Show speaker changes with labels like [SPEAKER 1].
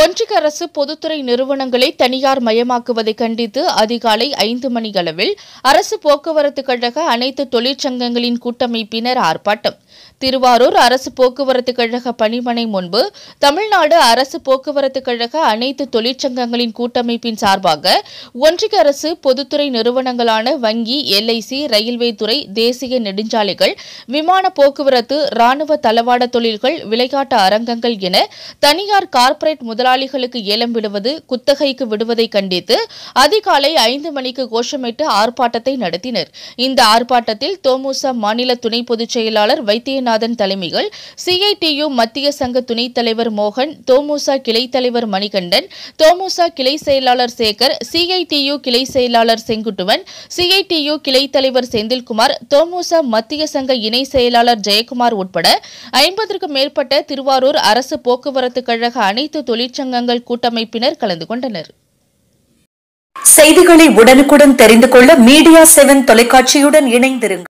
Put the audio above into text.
[SPEAKER 1] ஒன்றிய அரசு பொதுத்துறை நிறுவனங்களை தனியார் மயமாக்குவதை கண்டித்து அதிகாலை ஐந்து மணியளவில் அரசு போக்குவரத்து கழக அனைத்து தொழிற்சங்கங்களின் கூட்டமைப்பினர் ஆர்ப்பாட்டம் திருவாரூர் அரசு போக்குவரத்து கழக பணிமனை முன்பு தமிழ்நாடு அரசு போக்குவரத்து கழக அனைத்து தொழிற்சங்கங்களின் கூட்டமைப்பின் சார்பாக ஒன்றிய அரசு பொதுத்துறை நிறுவனங்களான வங்கி எல்ஐசி ரயில்வே துறை தேசிய நெடுஞ்சாலைகள் விமான போக்குவரத்து ராணுவ தளவாட தொழில்கள் விளையாட்டு அரங்கங்கள் என தனியார் கார்ப்பரேட் முதல் முதலாளிகளுக்கு ஏலம் விடுவது குத்தகைக்கு விடுவதை கண்டித்து அதிகாலை ஐந்து மணிக்கு கோஷமிட்டு ஆர்ப்பாட்டத்தை நடத்தினர் இந்த ஆர்ப்பாட்டத்தில் தோமுச மாநில துணை பொதுச் செயலாளர் வைத்தியநாதன் தலைமையில் சிஐடியு மத்திய சங்க துணைத் தலைவர் மோகன் தோமுசா கிளை தலைவர் மணிகண்டன் தோமுசா கிளை செயலாளர் சேகர் சிஐடியு கிளை செயலாளர் செங்குட்டுவன் சிஐடியு கிளை தலைவர் செந்தில்குமார் தோமுசா மத்திய சங்க இணை செயலாளர் ஜெயக்குமார் உட்பட ஐம்பதற்கும் மேற்பட்ட திருவாரூர் அரசு போக்குவரத்து கழக அனைத்து தொழிற் தொழிற்சங்கங்கள் கூட்டமைப்பினர் கலந்து கொண்டனர் செய்திகளை உடனுக்குடன் தெரிந்து கொள்ள மீடியா செவன் தொலைக்காட்சியுடன் இணைந்திருங்கள்